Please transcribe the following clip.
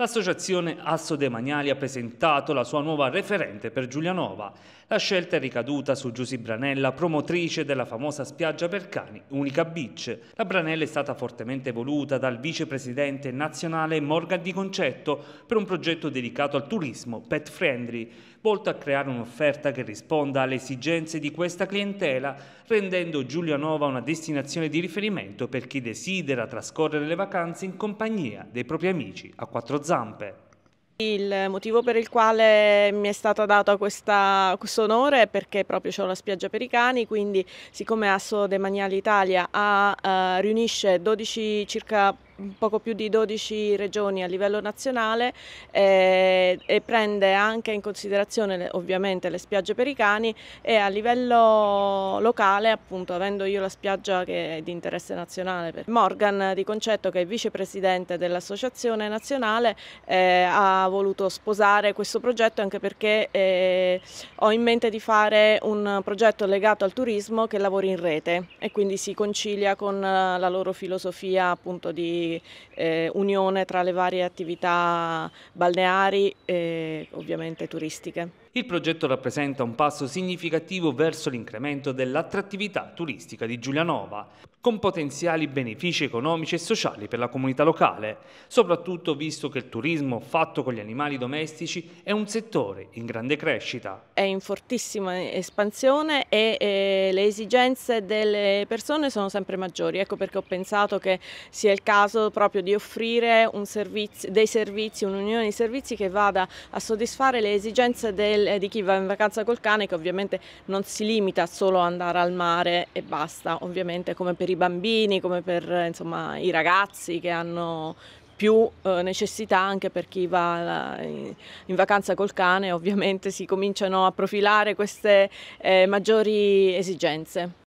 L'associazione Asso Assodemaniali ha presentato la sua nuova referente per Giulianova. La scelta è ricaduta su Giusy Branella, promotrice della famosa spiaggia per cani Unica Beach. La Branella è stata fortemente voluta dal vicepresidente nazionale Morgan Di Concetto per un progetto dedicato al turismo pet friendly, volto a creare un'offerta che risponda alle esigenze di questa clientela, rendendo Giulianova una destinazione di riferimento per chi desidera trascorrere le vacanze in compagnia dei propri amici a quattro zampe zampe. Il motivo per il quale mi è stato dato questo onore è perché proprio c'è una spiaggia per i cani, quindi siccome Asso Demaniale Italia ha, eh, riunisce 12 circa poco più di 12 regioni a livello nazionale eh, e prende anche in considerazione ovviamente le spiagge per i cani e a livello locale appunto avendo io la spiaggia che è di interesse nazionale. Morgan Di Concetto che è vicepresidente dell'associazione nazionale eh, ha voluto sposare questo progetto anche perché eh, ho in mente di fare un progetto legato al turismo che lavori in rete e quindi si concilia con eh, la loro filosofia appunto di eh, unione tra le varie attività balneari e ovviamente turistiche. Il progetto rappresenta un passo significativo verso l'incremento dell'attrattività turistica di Giulianova, con potenziali benefici economici e sociali per la comunità locale, soprattutto visto che il turismo fatto con gli animali domestici è un settore in grande crescita. È in fortissima espansione e eh, le esigenze delle persone sono sempre maggiori, ecco perché ho pensato che sia il caso proprio di offrire servizio, dei servizi, un'unione di servizi che vada a soddisfare le esigenze del eh, di chi va in vacanza col cane che ovviamente non si limita solo ad andare al mare e basta, ovviamente come per i bambini, come per eh, insomma, i ragazzi che hanno più eh, necessità anche per chi va la, eh, in, in, vacanza col cane, ovviamente si cominciano a profilare queste eh, maggiori esigenze.